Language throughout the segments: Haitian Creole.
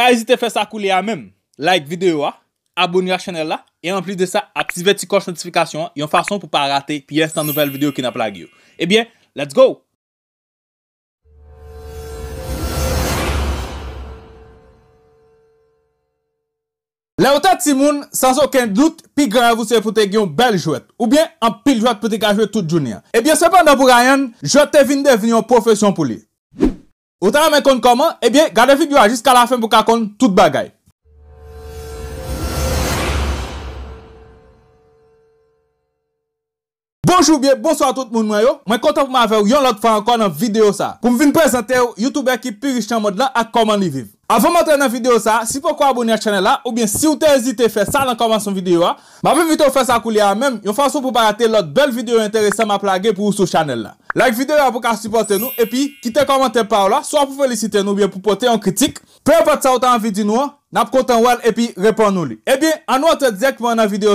Fa ezite fè sa kou li a menm, like videyo a, abonye la chanel la, e an pli de sa, aktive ti koush notifikasyon a, yon fason pou pa rate, pi yens tan nouvel videyo ki na plag yo. E eh bie, let's go! Le ou tèd si moun, sans okèn dout, pi gran avou se foute ki yon bel jwet, ou bie an pil jwet pote ka jwet tout jouni a. E bie sepanda pou rayan, jwet te vin devin yon profesyon pou li. Ou ta la men kon koman, ebyen eh gade fi biwa jiska la fen pou ka kon tout bagay. Bonjou bie, bonso a tout moun mwen yo, mwen konta pou ma ave yo yon lot fwa ankon nan videyo sa. Koum vin prezante yo, youtuber ki pirishan mod la ak koman li viv. Avan mwen te nan videyo sa, si pou kwa aboni a chanel la, ou bien si ou te ezite fwe sa nan koman son videyo a, mwen ven vite ou fwe sa kou li a anmen, yon fwa sou pou bagate lot bel videyo interese ma plage pou ou sou chanel la. Like videyo a pou ka supporte nou, e pi kite komante pa ou la, so a pou felicite nou bie pou pote yon kritik. Pè pat sa ou ta anvidi nou an, nap kontan wèl e pi repon nou li. E bien, anwa te dezek mwen nan videyo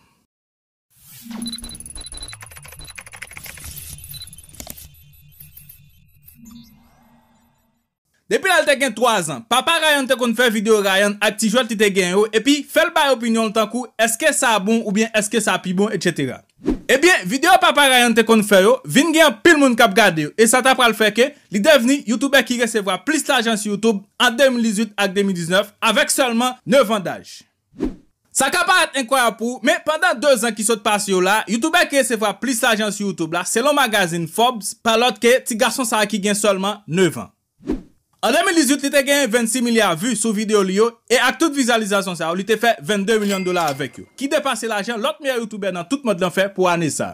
Depi lal te gen 3 an, papa rayan te kon fè videyo rayan ak ti jwel ti te gen yo, epi fel bay opinyon l tankou eske sa bon ou bien eske sa pi bon etc. Ebyen, eh videyo papa rayan te kon fè yo, vin gen pil moun kap gade yo, e sa tap pral fè ke li devni youtuber ki resevwa plis la jansi YouTube an 2018 ak 2019 avek solman 9 an daj. Sa kapar ete enkwaya pou, men pendant 2 an ki sot pas yo la, youtuber ki resevwa plis la jansi YouTube la, se lon magazin Forbes, palot ke ti gason sa aki gen solman 9 an. An 2018 li te genyen 26 milyar vu sou video li yo E ak tout vizalizasyon se a ou li te fe 22 milyon dolar avek yo Ki depase l'ajen lot miye youtuber nan tout mod lan fe pou ane sa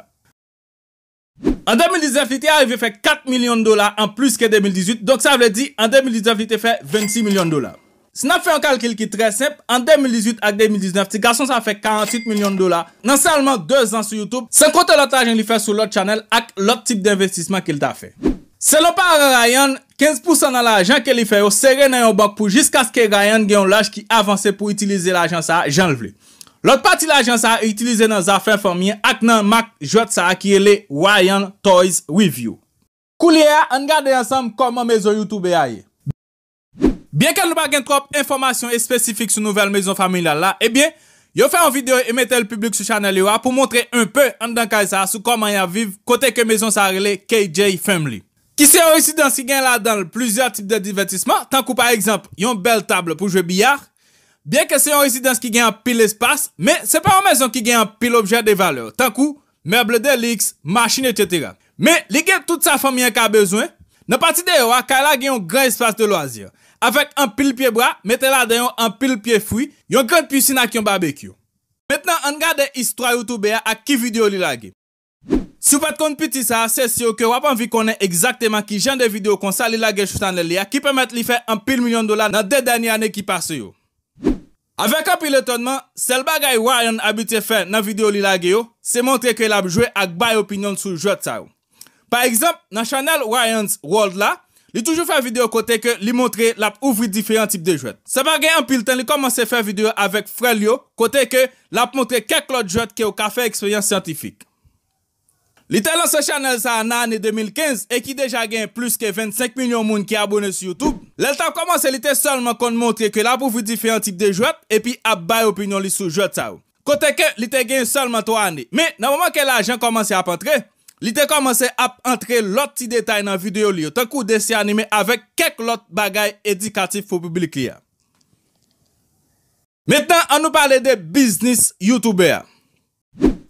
An 2019 li te a ive fe 4 milyon dolar an plus ke 2018 Donk sa vle di an 2019 li te fe 26 milyon dolar Se nan fe an kalkil ki tre semp An 2018 ak 2019 ti gason se a fe 48 milyon dolar Nan se anman 2 an sou YouTube Se an kote l'atajen li fe sou l'ot chanel ak l'ot tip d'investisman ki l ta fe Selon par Rayan, 15% nan la ajan ke li fè yo serè nan yon bok pou jiska skè Rayan gen yon laj ki avanse pou itilize la ajan sa jan vle. Lot pati la ajan sa yon itilize nan zafen fòmye ak nan mak jwèt sa ki ele Rayan Toys Review. Kou liye a, an gade yon sam koman mezo Youtube a ye. Bien ken nou bagen trop informasyon espesifik sou nouvel mezon familial la, e bien yo fè an videyo e metèl publik sou chanel yo a pou montre un pè an dan kaj sa sou koman yon vive kote ke mezon sa rele KJ Family. Ki se yon residans ki gen la dan pluzer tip de divertisman, tankou par eksemp, yon bel table pou jwe biyar, bien ke se yon residans ki gen an pil espas, men se pa yon mezon ki gen an pil obje de valeur, tankou, meble deliks, machine, etc. Men, li gen tout sa fami yon ka bezwen, nan pati de yo a, ka la gen yon gran espas de loazir, avèk an pil pie bra, mette la den yon an pil pie fwi, yon gran pysina ki yon barbekyo. Mètenan, an gade istra YouTube a ki video li la gen. Sou pat kon piti sa, se si yo ke wap anvi konen ekzakteman ki jan de video kon sa li lage chou san le li a ki pemet li fe an pil milyon dola nan de danyan ane ki pase yo. Avek an pil etonman, sel bagay Ryan abite fe nan video li lage yo, se montre ke l ap jwe ak bay opinyon sou jwet sa yo. Par ekzamp, nan chanel Ryan's World la, li toujou fe videyo kote ke li montre l ap ouvri difeyan tip de jwet. Se bagay an pil ten li komanse fe videyo avek frel yo, kote ke l ap montre kek lot jwet ke yo ka fe ekspeyans santifik. Li te lan se chanel sa an ane 2015 e ki deja gen plus ke 25 milyon moun ki abone sou YouTube, lel ta komanse li te solman kon moun tre ke la pou vi difi an tip de jwet e pi ap bay opinyon li sou jwet sa ou. Kote ke, li te gen solman 3 ane. Me, nan moman ke la jen komanse ap entre, li te komanse ap entre lot ti detay nan videyo li yo ten kou de si anime avek kek lot bagay edikatif pou publik li ya. Metnen an nou pale de business YouTuber ya.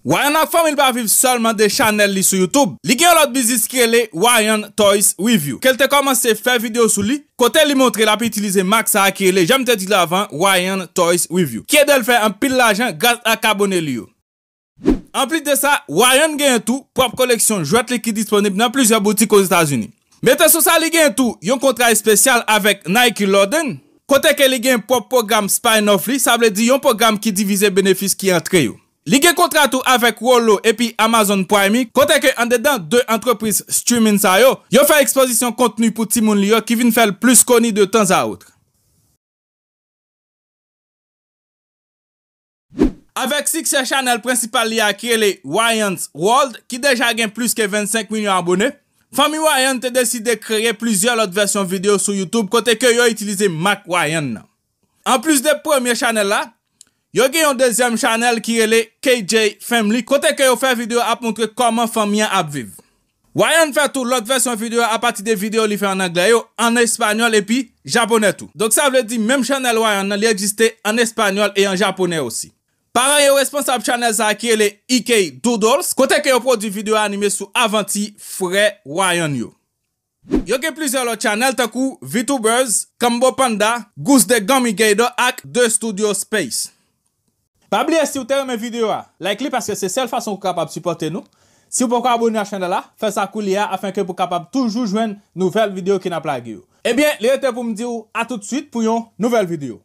Wyan ak fòm il pa viv solman de chanel li sou Youtube. Li gen yon lot bizis ki e le Wyan Toys With You. Kel te komanse fè video sou li, kote li montre la pe itilize Maxa ki e le, jèm te di lavan, Wyan Toys With You. Ki e del fè an pil lajan gaz akabone li yo. An pli de sa, Wyan gen yon tout, prop koleksyon jwet liki disponib nan plizia boutik ou Etats-Unis. Metè sou sa li gen yon tout, yon kontrae spesyal avèk Nike Lorden. Kote ke li gen yon prop program Spine Offli, sa ble di yon program ki divize benefis ki yon treyo. Lige kontratou avèk Rollo epi Amazon Primi, kote ke an dedan 2 antreprise streaming sa yo, yo fè ekspozisyon kontenu pou ti moun li yo ki vin fèl plus koni de tans a outre. Avèk 6è chanel prinsipal li a kre le Wayans World, ki deja gen plus ke 25 milyon abonè, Fami Wayans te deside kreye plizye lot versyon video sou YouTube kote ke yo itilize Mac Wayans nan. An plus de 1è chanel la, Yo gen yon dezyem chanel ki e le KJ Family kote ke yo fe video ap montre koman fan mien ap viv. Wayan fe tout lot versyon video ap pati de video li fe en anglè yo, en espanyol epi japonè tou. Dok sa vle di menm chanel Wayan nan li egjiste en espanyol e en japonè osi. Paran yon responsab chanel sa ki e le Ikei Doodles kote ke yo produ video anime sou Avanti Frey Wayan yo. Yo gen plizè lo chanel takou VTubers, Kambo Panda, Goose de Gummy Gator ak 2 Studio Space. Pabliye si ou te yon men videyo a, like li paske se sel fason ou kapab supporte nou. Si ou pon kon abonye a chen de la, fes akou liya afen ke pou kapab toujou jwen nouvel videyo ki na plag yo. Ebyen, eh liye te pou mdiyo a tout suite pou yon nouvel videyo.